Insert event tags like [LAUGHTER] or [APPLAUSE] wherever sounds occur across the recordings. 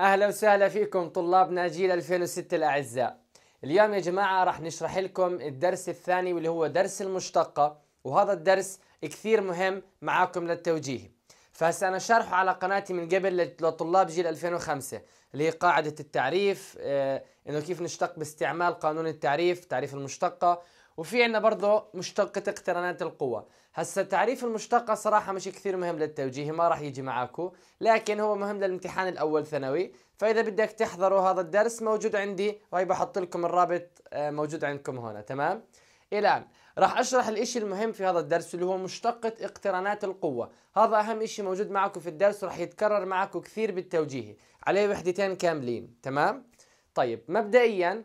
اهلا وسهلا فيكم طلاب ناجيل 2006 الاعزاء اليوم يا جماعه راح نشرح لكم الدرس الثاني واللي هو درس المشتقه وهذا الدرس كثير مهم معاكم للتوجيه فهسه انا شرحه على قناتي من قبل لطلاب جيل 2005 اللي هي قاعده التعريف آه، انه كيف نشتق باستعمال قانون التعريف تعريف المشتقه وفي عندنا برضه مشتقة اقترانات القوة هسا تعريف المشتقة صراحة مش كثير مهم للتوجيه ما راح يجي معاكم لكن هو مهم للامتحان الأول ثانوي فإذا بدك تحضروا هذا الدرس موجود عندي وهي بحط لكم الرابط آه، موجود عندكم هنا تمام الآن راح أشرح الإشي المهم في هذا الدرس اللي هو مشتقة اقترانات القوة هذا أهم إشي موجود معكم في الدرس وراح يتكرر معكم كثير بالتوجيهي عليه وحدتين كاملين تمام طيب مبدئيا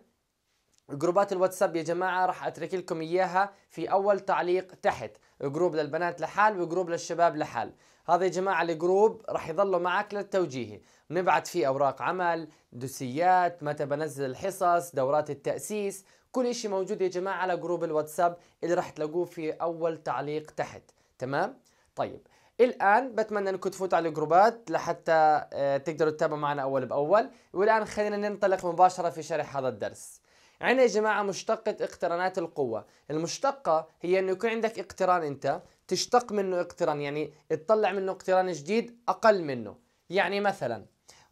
جروبات الواتساب يا جماعة راح أترك لكم إياها في أول تعليق تحت جروب للبنات لحال وجروب للشباب لحال هذا يا جماعة الجروب راح يظلوا معك للتوجيهي نبعت فيه أوراق عمل دوسيات متى بنزل الحصص دورات التأسيس كل إشي موجود يا جماعة على جروب الواتساب اللي راح تلاقوه في أول تعليق تحت تمام؟ طيب الان بتمنى انكم تفوتوا على الجروبات لحتى آه، تقدروا تتابعوا معنا اول باول والان خلينا ننطلق مباشره في شرح هذا الدرس عنا يا جماعة مشتقة اقترانات القوة المشتقة هي أنه يكون عندك اقتران أنت تشتق منه اقتران يعني تطلع منه اقتران جديد أقل منه يعني مثلا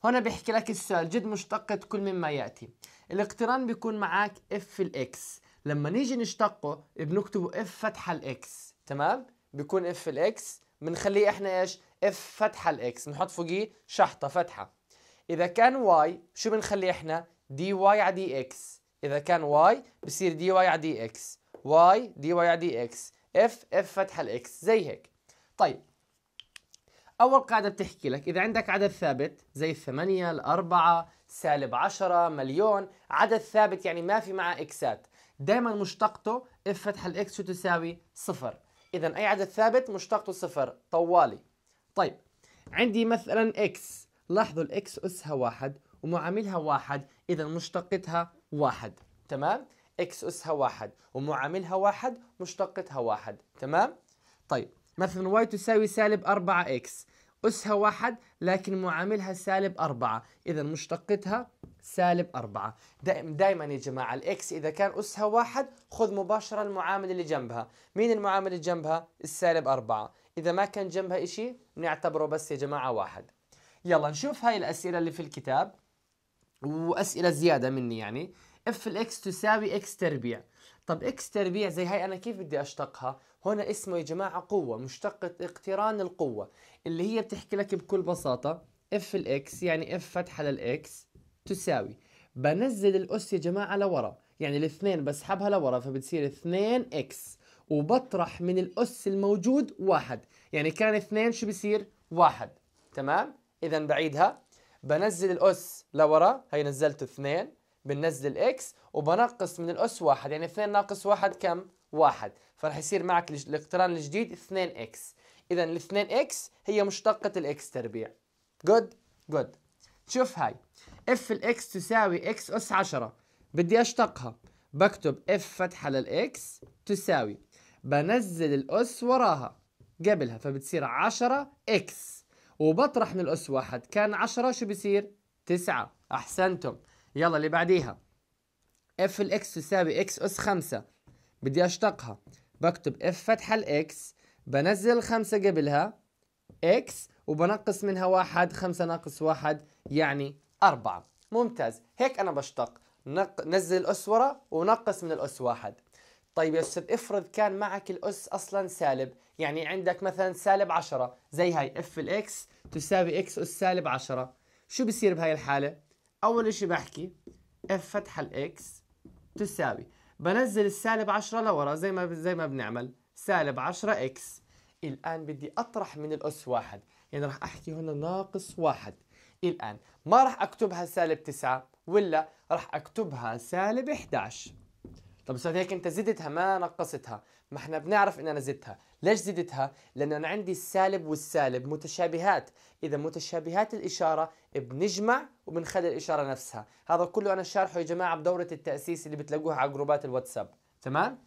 هنا بيحكي لك السؤال جد مشتقة كل مما يأتي الاقتران بيكون معك اف الاكس لما نيجي نشتقه بنكتبه اف فتحة الاكس تمام بيكون اف الاكس بنخليه احنا ايش اف فتحة الاكس نحط فوقيه شحطة فتحة اذا كان واي شو بنخليه احنا دي واي على دي اكس إذا كان واي بصير دي واي على دي إكس واي دي واي على دي إكس اف اف فتحة الإكس زي هيك طيب أول قاعدة بتحكي لك إذا عندك عدد ثابت زي الثمانية الأربعة سالب عشرة مليون عدد ثابت يعني ما في معه إكسات دائما مشتقته اف فتح الإكس شو تساوي صفر إذا أي عدد ثابت مشتقته صفر طوالي طيب عندي مثلا إكس لاحظوا الإكس أسها واحد ومعاملها واحد إذا مشتقتها واحد تمام اكس اسها واحد ومعاملها واحد مشتقتها واحد تمام طيب مثلا واي تساوي سالب 4 اكس اسها واحد لكن معاملها سالب أربعة إذا مشتقتها سالب أربعة دائما يا جماعة الإكس إذا كان أسها واحد خذ مباشرة المعامل اللي جنبها مين المعامل اللي جنبها؟ السالب أربعة إذا ما كان جنبها شيء بنعتبره بس يا جماعة واحد يلا نشوف هاي الأسئلة اللي في الكتاب واسئله زياده مني يعني اف الاكس تساوي اكس تربيع طب اكس تربيع زي هاي انا كيف بدي اشتقها هنا اسمه يا جماعه قوه مشتقه اقتران القوه اللي هي بتحكي لك بكل بساطه اف الاكس يعني اف فتحه للاكس تساوي بنزل الاس يا جماعه لورا يعني الاثنين بسحبها لورا فبتصير 2 اكس وبطرح من الاس الموجود واحد يعني كان اثنين شو بصير واحد تمام اذا بعيدها بنزل الأس لورا هي نزلت اثنين بنزل الإكس وبنقص من الأس واحد يعني اثنين ناقص واحد كم؟ واحد فراح يصير معك الاقتران الجديد اثنين اكس اذا الاثنين اكس هي مشتقة الاكس تربيع جود جود شوف هاي اف الاكس تساوي اكس اس 10 بدي اشتقها بكتب اف فتحة للاكس تساوي بنزل الاس وراها قبلها فبتصير 10 اكس وبطرح من الأس واحد كان 10 شو بصير؟ 9 أحسنتم يلا اللي بعديها اف الإكس تساوي إكس أس 5 بدي أشتقها بكتب اف فتحة الإكس بنزل خمسة قبلها إكس وبنقص منها واحد 5 ناقص واحد يعني أربعة ممتاز هيك أنا بشتق نق... نزل الأس ورا ونقص من الأس واحد طيب يا استاذ افرض كان معك الاس اصلا سالب يعني عندك مثلا سالب 10 زي هاي اف الاكس تساوي اكس اس سالب 10 شو بصير بهاي الحاله اول شيء بحكي اف فتحه الاكس تساوي بنزل السالب 10 لورا زي ما زي ما بنعمل سالب 10 اكس الان بدي اطرح من الاس واحد يعني راح احكي هنا ناقص واحد الان ما راح اكتبها سالب 9 ولا راح اكتبها سالب 11 طب استاذ هيك انت زدتها ما نقصتها ما احنا بنعرف ان انا زدتها ليش زدتها لان انا عندي السالب والسالب متشابهات اذا متشابهات الاشاره بنجمع وبنخلي الاشاره نفسها هذا كله انا شارحه يا جماعه بدوره التاسيس اللي بتلاقوها على جروبات الواتساب تمام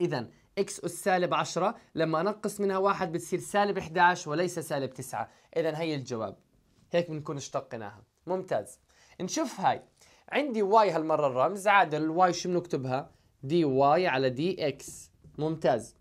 اذا اكس اس سالب 10 لما انقص منها واحد بتصير سالب 11 وليس سالب 9 اذا هي الجواب هيك بنكون اشتقناها ممتاز نشوف هاي عندي واي هالمره الرمز عادل الواي شو بنكتبها دي واي على دي اكس ممتاز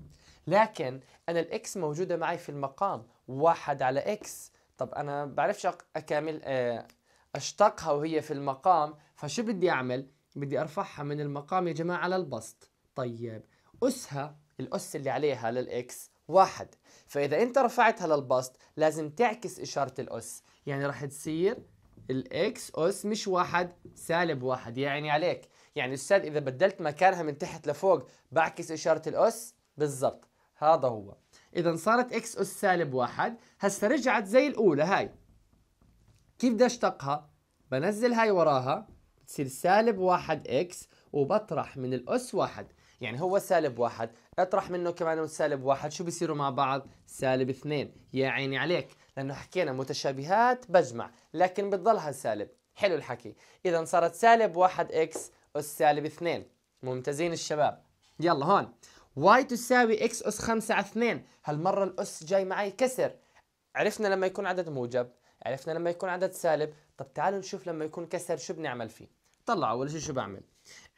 لكن انا الاكس موجوده معي في المقام واحد على اكس طب انا بعرفش اكامل آه، اشتقها وهي في المقام فشو بدي اعمل بدي ارفعها من المقام يا جماعه على البسط طيب اسها الاس اللي عليها للاكس واحد فاذا انت رفعتها للبسط لازم تعكس اشاره الاس يعني راح تصير الاكس اس مش واحد سالب واحد يعني عليك يعني استاذ اذا بدلت مكانها من تحت لفوق بعكس اشاره الاس بالضبط هذا هو اذا صارت اكس اس سالب واحد هسه رجعت زي الاولى هاي كيف بدي اشتقها بنزل هاي وراها بتصير سالب واحد اكس وبطرح من الاس واحد يعني هو سالب واحد اطرح منه كمان سالب واحد شو بيصيروا مع بعض سالب اثنين يا عيني عليك لانه حكينا متشابهات بجمع لكن بتضلها سالب حلو الحكي اذا صارت سالب 1 اكس اس سالب 2 ممتازين الشباب يلا هون y تساوي x أس 5 على 2 هالمرة الأس جاي معي كسر عرفنا لما يكون عدد موجب عرفنا لما يكون عدد سالب طب تعالوا نشوف لما يكون كسر شو بنعمل فيه طلع أول شيء شو بعمل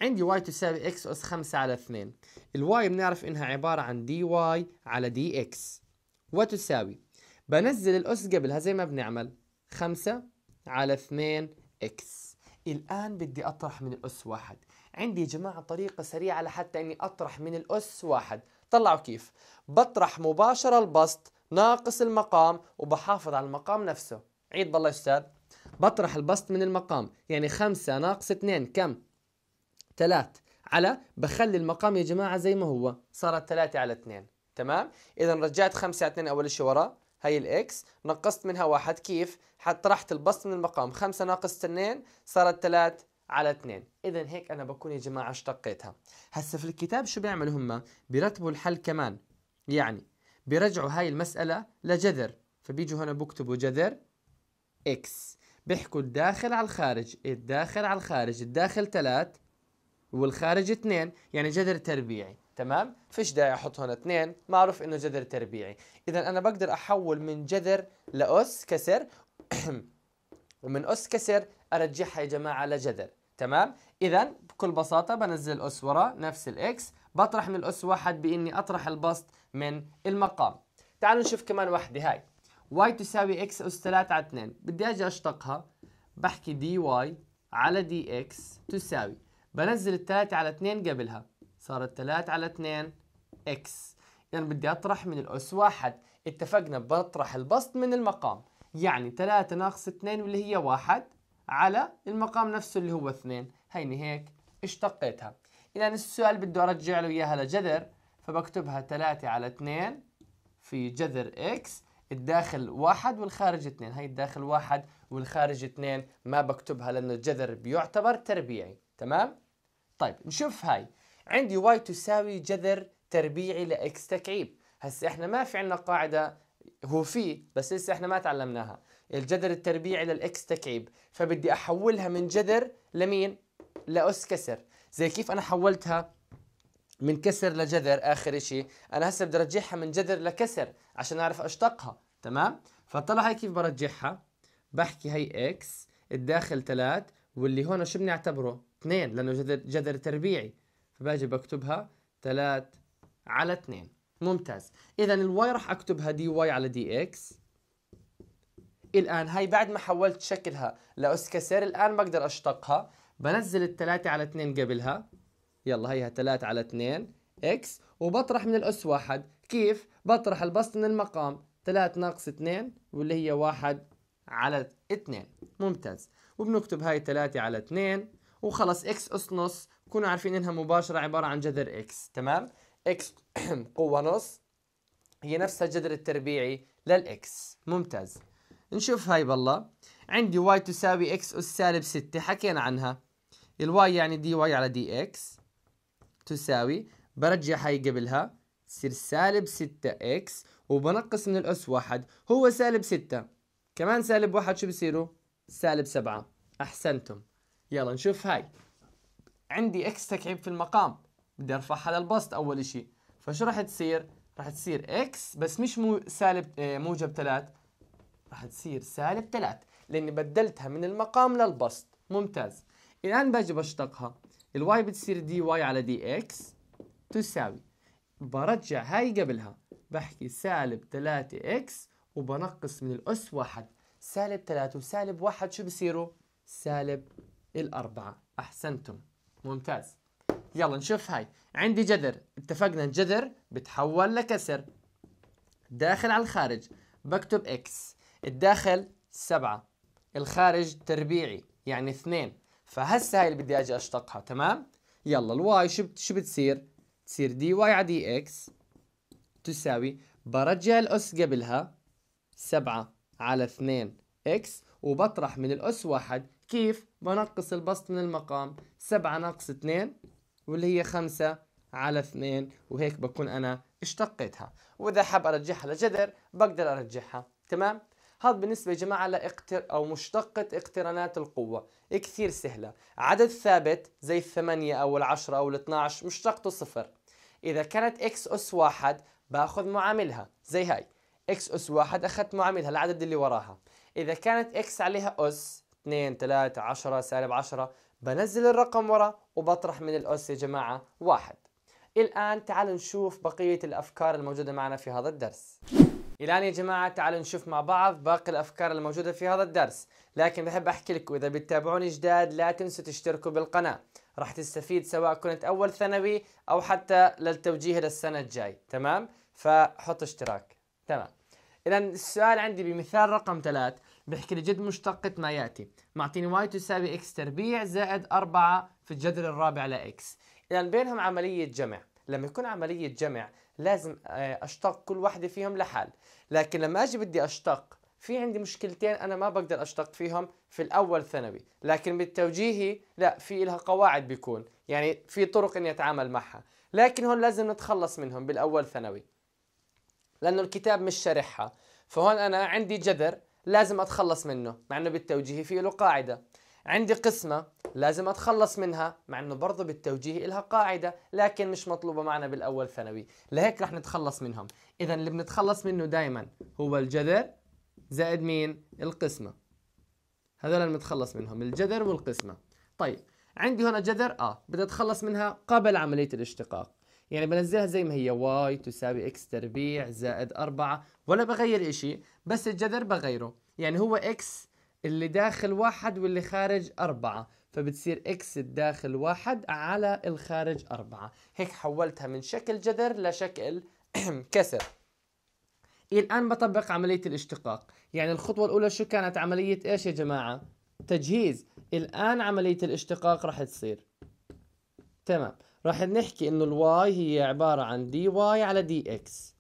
عندي y تساوي x أس 5 على 2 الواي بنعرف إنها عبارة عن dy على dx وتساوي بنزل الأس قبلها زي ما بنعمل خمسة على اثنين إكس الآن بدي أطرح من الأس واحد عندي يا جماعة طريقة سريعة لحتى أني أطرح من الأس واحد طلعوا كيف بطرح مباشرة البسط ناقص المقام وبحافظ على المقام نفسه عيد بالله يا أستاذ بطرح البسط من المقام يعني خمسة ناقص اثنين كم ثلاث على بخلي المقام يا جماعة زي ما هو صارت ثلاثة على اثنين تمام إذا رجعت خمسة على اثنين أول شيء ورا هي الاكس نقصت منها واحد كيف طرحت البسط من المقام خمسة ناقص اثنين صارت ثلاث على اثنين اذا هيك انا بكون يا جماعه اشتقيتها هسه في الكتاب شو بيعملوا هم بيرتبوا الحل كمان يعني بيرجعوا هاي المساله لجذر فبيجوا هنا بكتبوا جذر اكس بيحكوا الداخل على الخارج الداخل على الخارج الداخل ثلاث والخارج اثنين يعني جذر تربيعي تمام فيش داعي احط هنا اثنين معروف انه جذر تربيعي اذا انا بقدر احول من جذر لاس كسر [CLEARS THROAT] ومن اس كسر ارجعها يا جماعه لجذر تمام اذا بكل بساطه بنزل اس ورا نفس الاكس بطرح من الاس واحد باني اطرح البسط من المقام تعالوا نشوف كمان واحده هاي واي تساوي اكس اس 3 على 2 بدي اجي اشتقها بحكي دي واي على دي اكس تساوي بنزل الثلاثة على 2 قبلها صارت 3 على 2 اكس اذا بدي اطرح من الاس واحد اتفقنا بطرح البسط من المقام يعني 3 ناقص 2 واللي هي 1 على المقام نفسه اللي هو 2 هيني هيك اشتقيتها اذا السؤال بده ارجع له اياها لجذر فبكتبها 3 على 2 في جذر اكس الداخل 1 والخارج 2 هي الداخل 1 والخارج 2 ما بكتبها لأنه الجذر بيعتبر تربيعي تمام؟ طيب نشوف هاي عندي واي تساوي جذر تربيعي لاكس تكعيب هسه احنا ما في عندنا قاعده هو في بس لسه احنا ما تعلمناها الجذر التربيعي للاكس تكعيب فبدي احولها من جذر لمين لاس كسر زي كيف انا حولتها من كسر لجذر اخر شيء انا هسه بدي ارجعها من جذر لكسر عشان اعرف اشتقها تمام فطلع هي كيف برجعها بحكي هي اكس الداخل 3 واللي هون شو بنعتبره 2 لانه جذر جذر تربيعي فباجي بكتبها 3 على 2 ممتاز اذا الواي راح اكتبها دي واي على دي اكس الان هاي بعد ما حولت شكلها لاسكسر الان بقدر اشتقها بنزل ال 3 على 2 قبلها يلا هيها 3 على 2 اكس وبطرح من الاس واحد كيف بطرح البسط من المقام 3 ناقص 2 واللي هي 1 على 2 ممتاز وبنكتب هاي 3 على 2 وخلص اكس اس نص كونوا عارفين انها مباشره عباره عن جذر اكس تمام اكس [CLEARS THROAT] قوه نص هي نفسها الجذر التربيعي للاكس ممتاز نشوف هاي بالله عندي واي تساوي اكس اس سالب 6 حكينا عنها الواي يعني دي واي على دي اكس تساوي برجع هاي قبلها تصير سالب 6 اكس وبنقص من الاس واحد هو سالب 6 كمان سالب واحد شو بصيروا سالب 7 احسنتم يلا نشوف هاي عندي اكس تكعيب في المقام بدي ارفعها للبسط اول شيء فشو راح تصير راح تصير اكس بس مش مو سالب آه، موجب 3 راح تصير سالب 3 لاني بدلتها من المقام للبسط ممتاز الان باجي بشتقها الواي بتصير دي واي على دي اكس تساوي برجع هاي قبلها بحكي سالب 3 اكس وبنقص من الاس واحد سالب 3 وسالب واحد شو بصيروا سالب الأربعة أحسنتم ممتاز يلا نشوف هاي عندي جذر اتفقنا الجذر بتحول لكسر داخل على الخارج بكتب إكس الداخل سبعة الخارج تربيعي يعني اثنين فهسا هاي اللي بدي اجي اشتقها تمام يلا الواي شو شو بتصير تصير دي واي على دي اكس تساوي برجع الاس قبلها سبعة على اثنين اكس وبطرح من الأس واحد كيف بنقص البسط من المقام سبعة ناقص اثنين واللي هي خمسة على اثنين وهيك بكون أنا اشتقيتها وإذا حاب أرجعها لجذر بقدر أرجعها تمام؟ هذا بالنسبة يا جماعة لاقتر أو مشتقة اقترانات القوة كثير سهلة عدد ثابت زي الثمانية أو العشرة أو الاثناش مشتقته صفر إذا كانت إكس أس واحد باخذ معاملها زي هاي إكس أس واحد أخذت معاملها العدد اللي وراها إذا كانت إكس عليها أس 2 3 10 سالب 10 بنزل الرقم ورا وبطرح من الأس يا جماعة واحد الآن تعالوا نشوف بقية الأفكار الموجودة معنا في هذا الدرس الان يا جماعه تعالوا نشوف مع بعض باقي الافكار الموجوده في هذا الدرس لكن بحب احكي لكم اذا بتتابعوني جداد لا تنسوا تشتركوا بالقناه راح تستفيد سواء كنت اول ثانوي او حتى للتوجيه للسنه الجاي تمام فحط اشتراك تمام إذا السؤال عندي بمثال رقم ثلاث بحكي لي جد مشتقة ما يأتي معطيني واي تساوي اكس تربيع زائد اربعة في الجذر الرابع لاكس، إذا بينهم عملية جمع لما يكون عملية جمع لازم آه، أشتق كل واحدة فيهم لحال لكن لما أجي بدي أشتق في عندي مشكلتين أنا ما بقدر أشتق فيهم في الأول ثانوي لكن بالتوجيهي لا في لها قواعد بيكون يعني في طرق إني أتعامل معها لكن هون لازم نتخلص منهم بالأول ثانوي لانه الكتاب مش شارحها فهون انا عندي جذر لازم اتخلص منه مع انه بالتوجيه في له قاعده عندي قسمه لازم اتخلص منها مع انه برضه بالتوجيه إلها قاعده لكن مش مطلوبه معنا بالاول ثانوي لهيك رح نتخلص منهم اذا اللي بنتخلص منه دائما هو الجذر زائد مين القسمه هذول اللي بنتخلص منهم الجذر والقسمه طيب عندي هنا جذر اه بدي اتخلص منها قبل عمليه الاشتقاق يعني بنزلها زي ما هي واي تساوي اكس تربيع زائد 4 ولا بغير اشي بس الجذر بغيره يعني هو اكس اللي داخل واحد واللي خارج أربعة فبتصير اكس الداخل واحد على الخارج أربعة هيك حولتها من شكل جذر لشكل [CLEARS THROAT] كسر الآن بطبق عملية الاشتقاق يعني الخطوة الأولى شو كانت عملية إيش يا جماعة تجهيز الآن عملية الاشتقاق رح تصير تمام راح نحكي انه الواي هي عبارة عن دي واي على دي اكس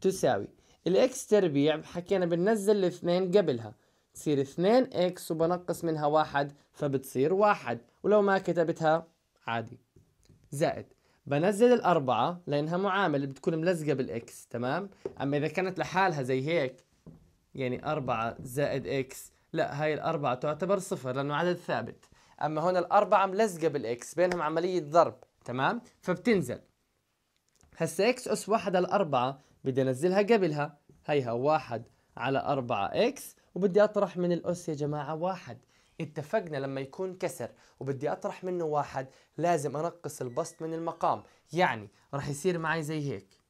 تساوي الاكس تربيع حكينا بننزل الاثنين قبلها تصير اثنين اكس وبنقص منها واحد فبتصير واحد ولو ما كتبتها عادي زائد بنزل الأربعة لأنها معامل بتكون ملزقة بالإكس تمام أما إذا كانت لحالها زي هيك يعني أربعة زائد إكس لا هاي الأربعة تعتبر صفر لأنه عدد ثابت اما هنا الاربعه ملزقه بالاكس بينهم عمليه ضرب تمام فبتنزل هسا اكس اس واحد على أربعة بدي انزلها قبلها هيها واحد على أربعة اكس وبدي اطرح من الاس يا جماعه واحد اتفقنا لما يكون كسر وبدي اطرح منه واحد لازم انقص البسط من المقام يعني راح يصير معي زي هيك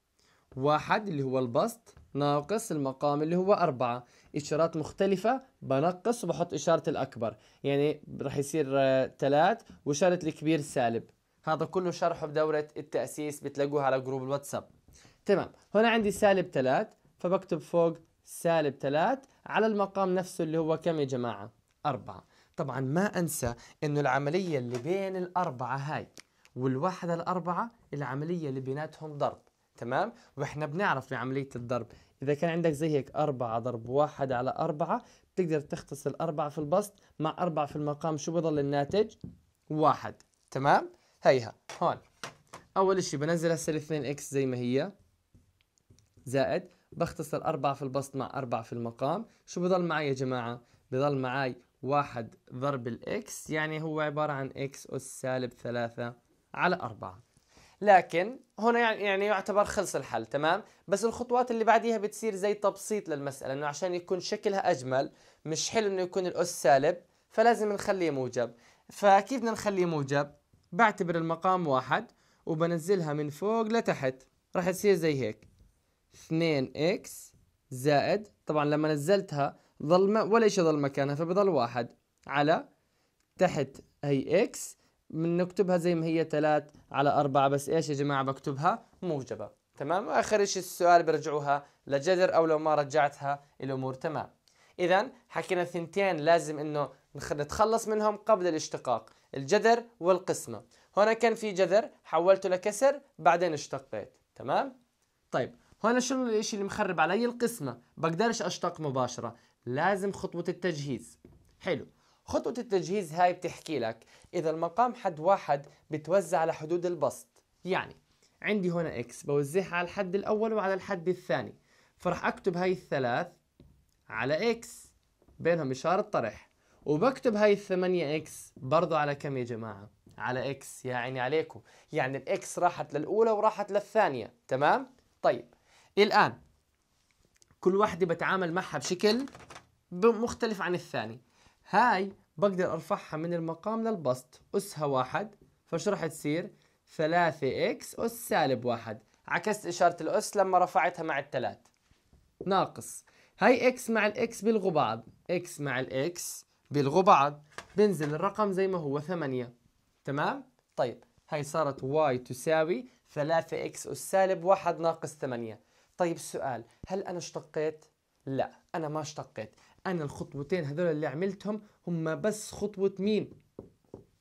واحد اللي هو البسط ناقص المقام اللي هو أربعة اشارات مختلفة بنقص وبحط اشارة الاكبر يعني رح يصير ثلاث آه، واشارة الكبير سالب هذا كله شرحه بدورة التأسيس بتلاقوها على جروب الواتساب تمام هنا عندي سالب ثلاث فبكتب فوق سالب ثلاث على المقام نفسه اللي هو كم يا جماعة أربعة طبعا ما أنسى أنه العملية اللي بين الأربعة هاي والواحدة الأربعة العملية اللي بيناتهم ضرب تمام وإحنا بنعرف بعملية الضرب إذا كان عندك زي هيك أربعة ضرب واحد على أربعة بتقدر تختص الأربعة في البسط مع أربعة في المقام شو بضل الناتج؟ واحد تمام؟ هيها هون أول شيء بنزل هسه الاثنين إكس زي ما هي زائد بختصر أربعة في البسط مع أربعة في المقام شو بضل معي يا جماعة؟ بضل معي واحد ضرب الإكس يعني هو عبارة عن إكس أس سالب ثلاثة على أربعة لكن هنا يعني-, يعني يعتبر خلص الحل تمام بس الخطوات اللي بعديها بتصير زي تبسيط للمسألة انه عشان يكون شكلها اجمل مش حلو انه يكون الاس سالب فلازم نخليه موجب فكيف بدنا نخليه موجب بعتبر المقام واحد وبنزلها من فوق لتحت راح تصير زي هيك 2 اكس زائد طبعا لما نزلتها ظل ولا شيء ظل مكانها فبضل واحد على تحت هي اكس بنكتبها زي ما هي 3 على 4 بس ايش يا جماعه بكتبها موجبه تمام واخر شيء السؤال بيرجعوها لجذر او لو ما رجعتها الامور تمام اذا حكينا ثنتين لازم انه نتخلص منهم قبل الاشتقاق الجذر والقسمه هنا كان في جذر حولته لكسر بعدين اشتقيت تمام طيب هنا شنو الشيء اللي مخرب علي القسمه بقدرش اشتق مباشره لازم خطوه التجهيز حلو خطوة التجهيز هاي بتحكي لك إذا المقام حد واحد بتوزع على حدود البسط يعني عندي هنا إكس بوزعها على الحد الأول وعلى الحد الثاني فرح أكتب هاي الثلاث على إكس بينهم إشارة طرح وبكتب هاي الثمانية إكس برضو على كم يا جماعة؟ على إكس يا عيني عليكم يعني الإكس راحت للأولى وراحت للثانية تمام؟ طيب الآن كل واحدة بتعامل معها بشكل مختلف عن الثاني هاي بقدر ارفعها من المقام للبسط أسها واحد فش راح تصير 3 اكس أس سالب واحد عكست إشارة الأس لما رفعتها مع الثلاث ناقص هاي اكس مع الاكس بيلغوا بعض اكس مع الاكس بيلغوا بعض بنزل الرقم زي ما هو ثمانية تمام طيب هاي صارت واي تساوي 3 اكس أس سالب واحد ناقص ثمانية طيب السؤال هل أنا اشتقيت؟ لا أنا ما اشتقيت أنا الخطوتين هذول اللي عملتهم هم بس خطوة مين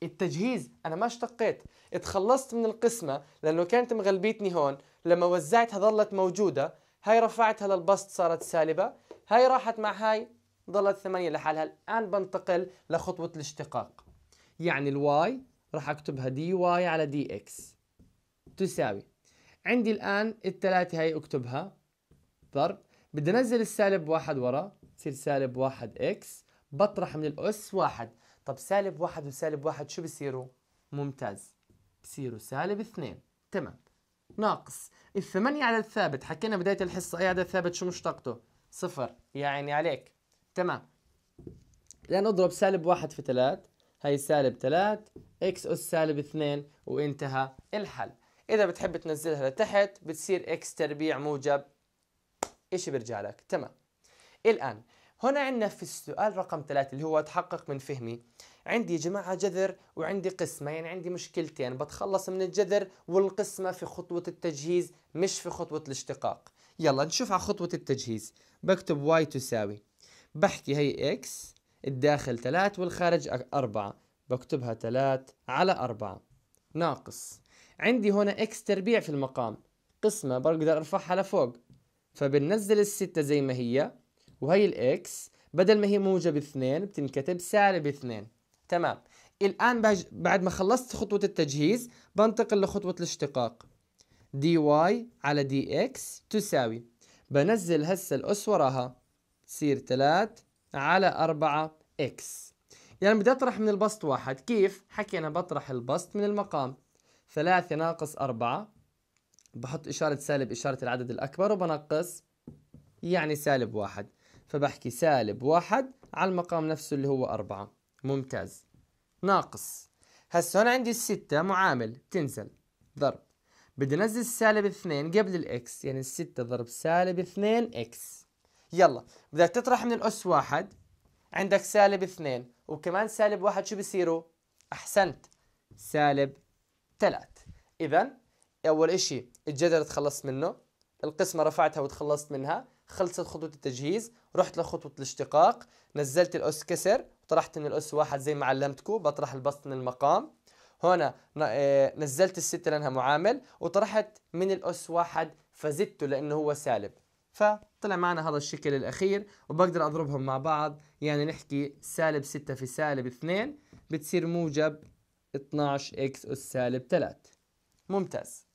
التجهيز انا ما اشتقيت اتخلصت من القسمة لانه كانت مغلبيتني هون لما وزعتها ظلت موجودة هاي رفعتها للبسط صارت سالبة هاي راحت مع هاي ظلت ثمانية لحالها الآن بنتقل لخطوة الاشتقاق يعني الواي راح اكتبها دي واي على دي اكس تساوي عندي الآن الثلاثة هاي اكتبها ضرب بدي انزل السالب واحد ورا تصير سالب واحد اكس بطرح من الأس واحد طب سالب واحد وسالب واحد شو بصيروا؟ ممتاز بصيروا سالب اثنين تمام ناقص الثمانية عدد ثابت حكينا بداية الحصة أي عدد ثابت شو مشتقته؟ صفر يا عيني عليك تمام لأن اضرب سالب واحد في ثلاث هي سالب ثلاث اكس أس سالب اثنين وانتهى الحل إذا بتحب تنزلها لتحت بتصير اكس تربيع موجب إشي برجع لك تمام الآن هنا عندنا في السؤال رقم ثلاثة اللي هو تحقق من فهمي عندي يا جماعة جذر وعندي قسمة يعني عندي مشكلتين بتخلص من الجذر والقسمة في خطوة التجهيز مش في خطوة الاشتقاق يلا نشوف على خطوة التجهيز بكتب y تساوي بحكي هي x الداخل 3 والخارج 4 بكتبها 3 على 4 ناقص عندي هنا x تربيع في المقام قسمة بقدر ارفعها لفوق فبننزل الستة زي ما هي وهي الاكس بدل ما هي موجب اثنين بتنكتب سالب اثنين تمام الآن بج... بعد ما خلصت خطوة التجهيز بنتقل لخطوة الاشتقاق دي واي على دي اكس تساوي بنزل هسه الأس وراها تصير 3 على 4 اكس يعني بدي أطرح من البسط واحد كيف؟ حكينا بطرح البسط من المقام 3 ناقص 4 بحط إشارة سالب إشارة العدد الأكبر وبنقص يعني سالب واحد فبحكي سالب واحد على المقام نفسه اللي هو أربعة ممتاز ناقص هسا هون عندي الستة معامل تنزل ضرب بدي انزل سالب اثنين قبل الاكس يعني الستة ضرب سالب اثنين اكس يلا بدك تطرح من الأس واحد عندك سالب اثنين وكمان سالب واحد شو بصيروا؟ أحسنت سالب ثلاث إذا أول إشي الجدل تخلصت منه القسمة رفعتها وتخلصت منها خلصت خطوة التجهيز رحت لخطوة الاشتقاق نزلت الأس كسر طرحت من الأس واحد زي ما علمتكم بطرح البسط من المقام هنا آه، نزلت الستة لأنها معامل وطرحت من الأس واحد فزدته لأنه هو سالب فطلع معنا هذا الشكل الأخير وبقدر أضربهم مع بعض يعني نحكي سالب ستة في سالب اثنين بتصير موجب 12 إكس أس سالب 3 ممتاز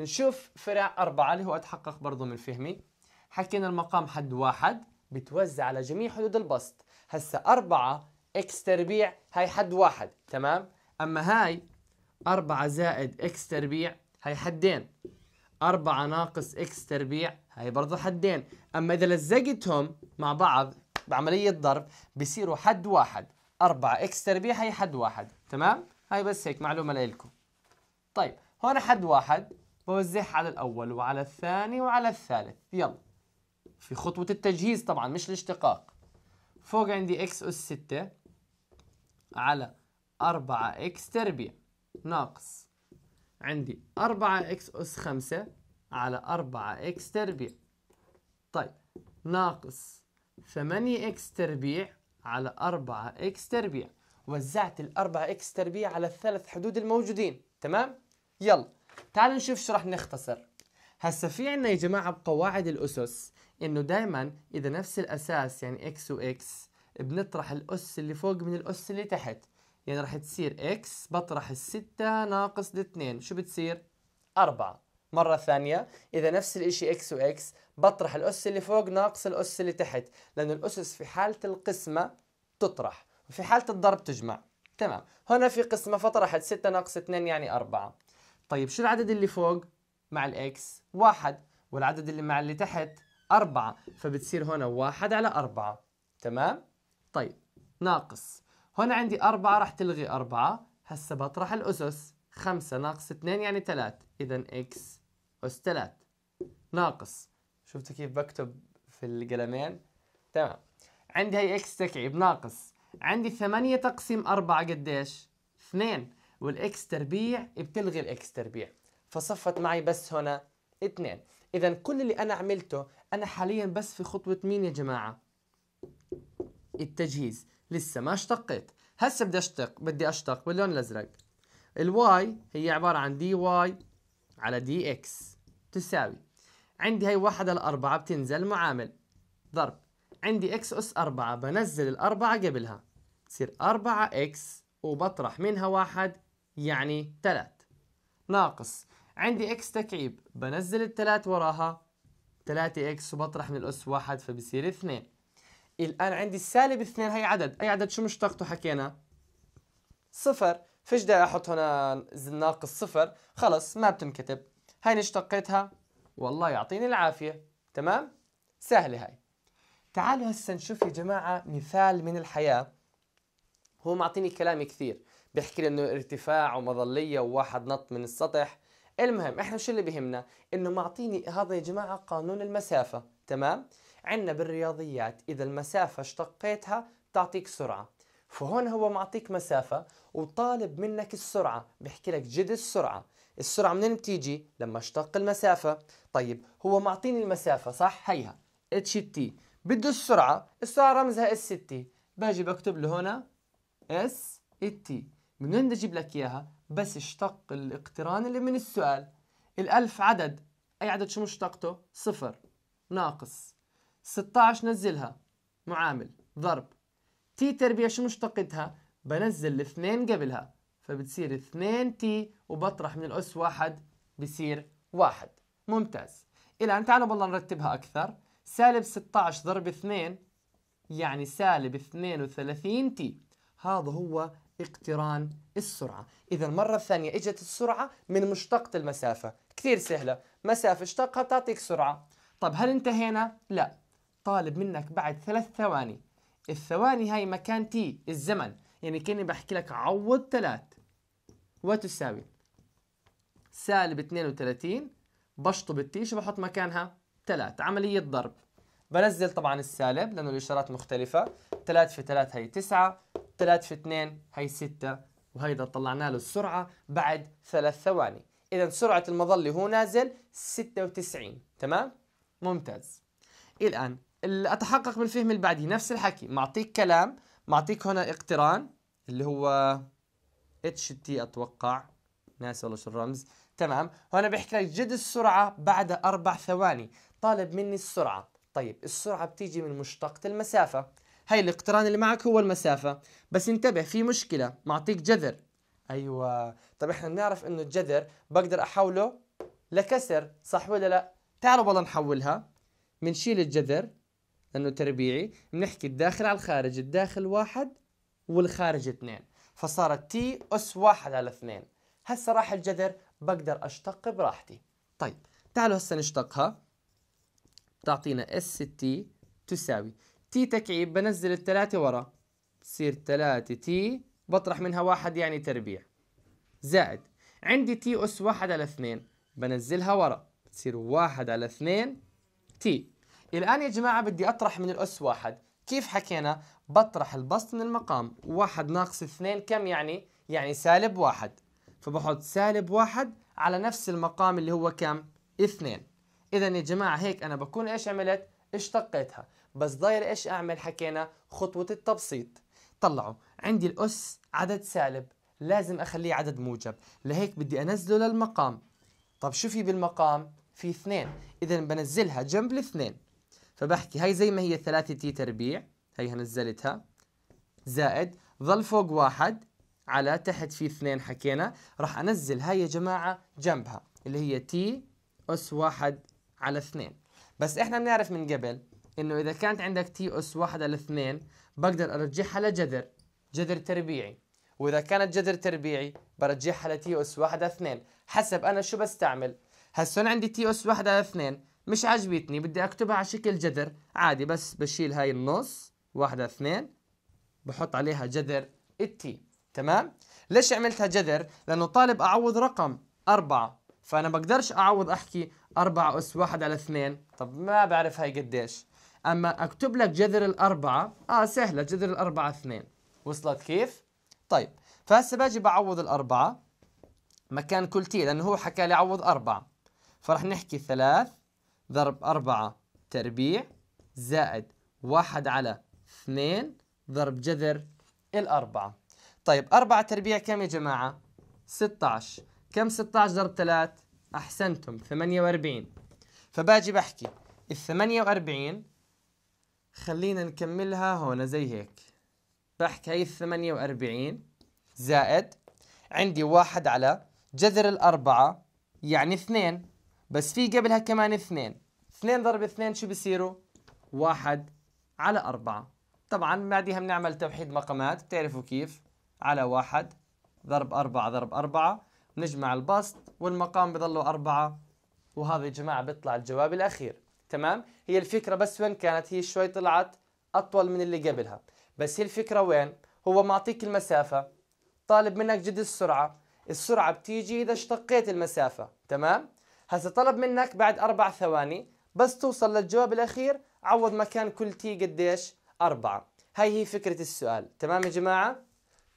نشوف فرع أربعة اللي هو أتحقق برضه من فهمي حكينا المقام حد واحد بتوزع على جميع حدود البسط هسا أربعة إكس تربيع هاي حد واحد تمام أما هاي أربعة زائد إكس تربيع هاي حدين أربعة ناقص إكس تربيع هاي برضه حدين أما إذا لزقتهم مع بعض بعملية ضرب بصيروا حد واحد أربعة إكس تربيع هي حد واحد تمام هاي بس هيك معلومة لإلكم طيب هون حد واحد بوزعها على الأول وعلى الثاني وعلى الثالث يلا في خطوة التجهيز طبعا مش الاشتقاق فوق عندي اكس اس 6 على 4 اكس تربيع ناقص عندي 4 اكس اس 5 على 4 اكس تربيع طيب ناقص 8 اكس تربيع على 4 اكس تربيع وزعت ال 4 اكس تربيع على الثلاث حدود الموجودين تمام يلا تعال نشوف شو رح نختصر هسا في عنا يا جماعه بقواعد الاسس انه دائما اذا نفس الاساس يعني اكس واكس بنطرح الاس اللي فوق من الاس اللي تحت يعني راح تصير اكس بطرح الستة ناقص الاثنين شو بتصير؟ أربعة مرة ثانية إذا نفس الإشي إكس وإكس بطرح الأس اللي فوق ناقص الأس اللي تحت لأن الأسس في حالة القسمة تطرح وفي حالة الضرب تجمع تمام هنا في قسمة فطرحت 6 ناقص 2 يعني أربعة طيب شو العدد اللي فوق مع الإكس؟ واحد والعدد اللي مع اللي تحت أربعة فبتصير هنا واحد على أربعة تمام؟ طيب ناقص هنا عندي أربعة راح تلغي أربعة هسا بطرح الأسس خمسة ناقص اثنين يعني ثلاث إذا إكس أس ثلاث ناقص شفتوا كيف بكتب في القلمين؟ تمام عندي هي إكس تكعيب ناقص عندي ثمانية تقسيم أربعة قديش؟ اثنين والإكس تربيع بتلغي الإكس تربيع فصفت معي بس هنا اثنين إذا كل اللي أنا عملته أنا حاليا بس في خطوة مين يا جماعة؟ التجهيز لسه ما اشتقيت هسه بدي اشتق بدي اشتق باللون الازرق الواي هي عبارة عن دي واي على دي اكس تساوي عندي هي واحد على أربعة بتنزل معامل ضرب عندي اكس أس أربعة بنزل الأربعة قبلها تصير أربعة اكس وبطرح منها واحد يعني ثلاث ناقص عندي اكس تكعيب بنزل الثلاث وراها 3 اكس وبطرح من الاس واحد فبصير اثنين الان عندي السالب اثنين هي عدد اي عدد شو مشتقته حكينا صفر فيش داعي احط هنا ناقص صفر خلص ما بتنكتب هاي اشتقيتها والله يعطيني العافيه تمام سهله هاي تعالوا هسه نشوف يا جماعه مثال من الحياه هو معطيني كلام كثير بيحكي لي انه ارتفاع ومظليه وواحد نط من السطح المهم احنا شو اللي بهمنا انه معطيني هذا يا جماعه قانون المسافه تمام عندنا بالرياضيات اذا المسافه اشتقيتها تعطيك سرعه فهون هو معطيك مسافة وطالب منك السرعة بحكي لك جد السرعة السرعة منين بتيجي لما اشتق المسافة طيب هو معطيني المسافة صح هيها اتش تي بده السرعة السرعة رمزها اس تي باجي بكتب له هنا اس تي منين بدي اجيب لك اياها بس اشتق الاقتران اللي من السؤال الألف عدد أي عدد شو مشتقته؟ صفر ناقص 16 نزلها معامل ضرب تي تربيع شو مشتقتها؟ بنزل الاثنين قبلها فبتصير 2 تي وبطرح من الأس واحد بصير واحد ممتاز الآن تعالوا بالله نرتبها أكثر سالب 16 ضرب 2 يعني سالب 32 تي هذا هو اقتران السرعة إذا المرة الثانية إجت السرعة من مشتقة المسافة كثير سهلة مسافة اشتقها تعطيك سرعة طب هل انتهينا؟ لا طالب منك بعد ثلاث ثواني الثواني هاي مكان تي الزمن يعني كأني بحكي لك عوض ثلاث وتساوي سالب 32 بشطب التي شو بحط مكانها؟ ثلاث عملية ضرب بنزل طبعا السالب لأنه الإشارات مختلفة ثلاث في ثلاث هي تسعة 3 في 2 هي 6 وهيدا طلعنا له السرعة بعد ثلاث ثواني إذا سرعة المظلة هو نازل 96 تمام؟ ممتاز الآن أتحقق من فهم اللي نفس الحكي معطيك كلام معطيك هنا اقتران اللي هو اتش تي أتوقع ناسي والله شو الرمز تمام هنا بيحكي لك جد السرعة بعد أربع ثواني طالب مني السرعة طيب السرعة بتيجي من مشتقة المسافة هاي الاقتران اللي معك هو المسافة بس انتبه في مشكلة معطيك جذر أيوة طب احنا بنعرف انه الجذر بقدر أحوله لكسر صح ولا لا تعالوا والله نحولها بنشيل الجذر لأنه تربيعي بنحكي الداخل على الخارج الداخل واحد والخارج اثنين فصارت تي أس واحد على اثنين هسا راح الجذر بقدر أشتق براحتي طيب تعالوا هسا نشتقها تعطينا اس تي تساوي تي تكعيب بنزل الثلاثة ورا بصير ثلاثة تي بطرح منها واحد يعني تربيع زائد عندي تي أس واحد على اثنين بنزلها ورا بتصير واحد على اثنين تي الآن يا جماعة بدي أطرح من الأس واحد كيف حكينا بطرح البسط من المقام واحد ناقص اثنين كم يعني يعني سالب واحد فبحط سالب واحد على نفس المقام اللي هو كم اثنين إذا يا جماعة هيك أنا بكون إيش عملت اشتقيتها بس ضايل ايش اعمل حكينا خطوة التبسيط طلعوا عندي الاس عدد سالب لازم اخليه عدد موجب لهيك بدي انزله للمقام طب شو في بالمقام في اثنين اذا بنزلها جنب الاثنين فبحكي هاي زي ما هي ثلاثة تي تربيع هاي نزلتها زائد ظل فوق واحد على تحت في اثنين حكينا راح انزل هاي يا جماعة جنبها اللي هي تي اس واحد على اثنين بس احنا بنعرف من قبل انه اذا كانت عندك تي اس واحد على اثنين بقدر ارجعها لجذر جذر تربيعي واذا كانت جذر تربيعي برجعها لتي اس واحد على اثنين حسب انا شو بستعمل هسا انا عندي تي اس واحد على اثنين مش عاجبتني بدي اكتبها على شكل جذر عادي بس بشيل هاي النص واحد على اثنين بحط عليها جذر التي تمام ليش عملتها جذر لانه طالب اعوض رقم أربعة فأنا بقدرش أعوض أحكي أربعة أس واحد على اثنين طب ما بعرف هاي قديش اما اكتب لك جذر الاربعه اه سهله جذر الاربعه اثنين وصلت كيف؟ طيب فهسه باجي بعوض الاربعه مكان كل تي لانه هو حكى لي عوض اربعه فرح نحكي ثلاث ضرب أربعة تربيع زائد واحد على اثنين ضرب جذر الأربعة طيب أربعة تربيع كم يا جماعة؟ 16 كم 16 ضرب 3 أحسنتم 48 فباجي بحكي ال 48 خلينا نكملها هون زي هيك بحكي هي الثمانية وأربعين زائد عندي واحد على جذر الأربعة يعني اثنين بس في قبلها كمان اثنين اثنين ضرب اثنين شو بصيروا؟ واحد على أربعة طبعا بعدها بنعمل توحيد مقامات بتعرفوا كيف على واحد ضرب أربعة ضرب أربعة نجمع البسط والمقام بضلوا أربعة وهذا يا جماعة بيطلع الجواب الأخير تمام هي الفكرة بس وين كانت هي شوي طلعت أطول من اللي قبلها بس هي الفكرة وين هو معطيك المسافة طالب منك جد السرعة السرعة بتيجي إذا اشتقيت المسافة تمام هسا طلب منك بعد أربع ثواني بس توصل للجواب الأخير عوض مكان كل تي قديش أربعة هاي هي فكرة السؤال تمام يا جماعة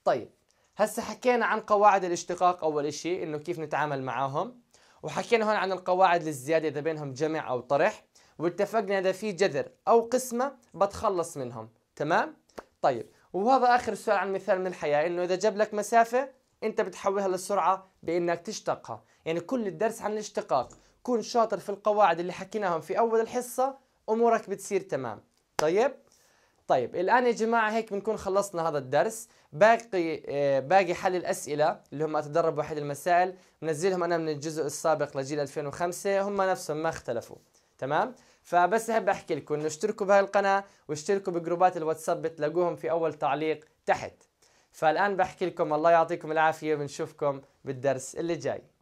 طيب هسا حكينا عن قواعد الاشتقاق أول إشي إنه كيف نتعامل معاهم وحكينا هون عن القواعد للزيادة إذا بينهم جمع أو طرح واتفقنا اذا في جذر او قسمه بتخلص منهم تمام طيب وهذا اخر سؤال عن مثال من الحياه انه اذا جاب لك مسافه انت بتحولها للسرعه بانك تشتقها يعني كل الدرس عن الاشتقاق كن شاطر في القواعد اللي حكيناهم في اول الحصه امورك بتصير تمام طيب طيب الان يا جماعه هيك بنكون خلصنا هذا الدرس باقي آه، باقي حل الاسئله اللي هم اتدرب واحد المسائل منزلهم انا من الجزء السابق لجيل 2005 هم نفسهم ما اختلفوا تمام فبس احب احكي لكم انه اشتركوا بهاي القناه واشتركوا بجروبات الواتساب بتلاقوهم في اول تعليق تحت فالان بحكي لكم الله يعطيكم العافيه بنشوفكم بالدرس اللي جاي